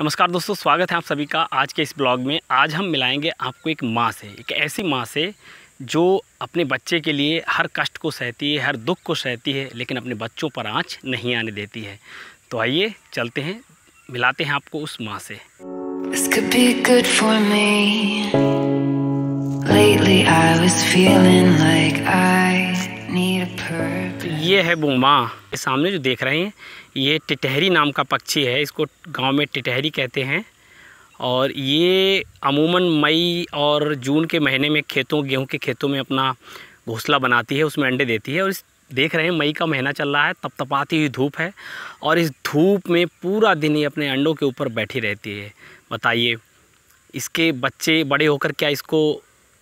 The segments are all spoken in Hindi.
नमस्कार दोस्तों स्वागत है आप सभी का आज के इस ब्लॉग में आज हम मिलाएंगे आपको एक माँ से एक ऐसी माँ से जो अपने बच्चे के लिए हर कष्ट को सहती है हर दुख को सहती है लेकिन अपने बच्चों पर आँच नहीं आने देती है तो आइए चलते हैं मिलाते हैं आपको उस माँ से Lately I was feeling like I ये है ये सामने जो देख रहे हैं ये टिटहरी नाम का पक्षी है इसको गांव में टिटहरी कहते हैं और ये अमूमन मई और जून के महीने में खेतों गेहूं के खेतों में अपना घोंसला बनाती है उसमें अंडे देती है और इस देख रहे हैं मई का महीना चल रहा है तप तपाती हुई धूप है और इस धूप में पूरा दिन ये अपने अंडों के ऊपर बैठी रहती है बताइए इसके बच्चे बड़े होकर क्या इसको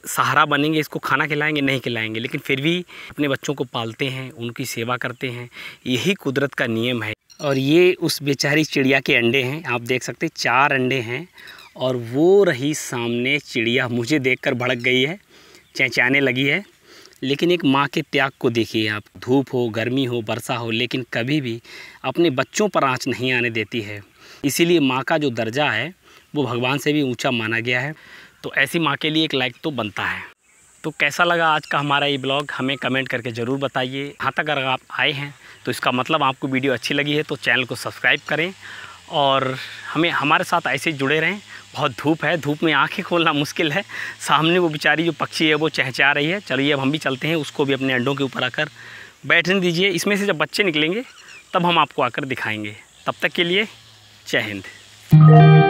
सहारा बनेंगे इसको खाना खिलाएंगे नहीं खिलाएंगे लेकिन फिर भी अपने बच्चों को पालते हैं उनकी सेवा करते हैं यही कुदरत का नियम है और ये उस बेचारी चिड़िया के अंडे हैं आप देख सकते चार अंडे हैं और वो रही सामने चिड़िया मुझे देखकर भड़क गई है चहचहाने लगी है लेकिन एक माँ के त्याग को देखिए आप धूप हो गर्मी हो वर्षा हो लेकिन कभी भी अपने बच्चों पर आँच नहीं आने देती है इसीलिए माँ का जो दर्जा है वो भगवान से भी ऊंचा माना गया है तो ऐसी माँ के लिए एक लाइक तो बनता है तो कैसा लगा आज का हमारा ये ब्लॉग हमें कमेंट करके ज़रूर बताइए यहाँ तक अगर आप आए हैं तो इसका मतलब आपको वीडियो अच्छी लगी है तो चैनल को सब्सक्राइब करें और हमें हमारे साथ ऐसे जुड़े रहें बहुत धूप है धूप में आंखें खोलना मुश्किल है सामने वो बेचारी जो पक्षी है वो चहचा रही है चलिए अब हम भी चलते हैं उसको भी अपने अंडों के ऊपर आकर बैठने दीजिए इसमें से जब बच्चे निकलेंगे तब हम आपको आकर दिखाएंगे तब तक के लिए जय हिंद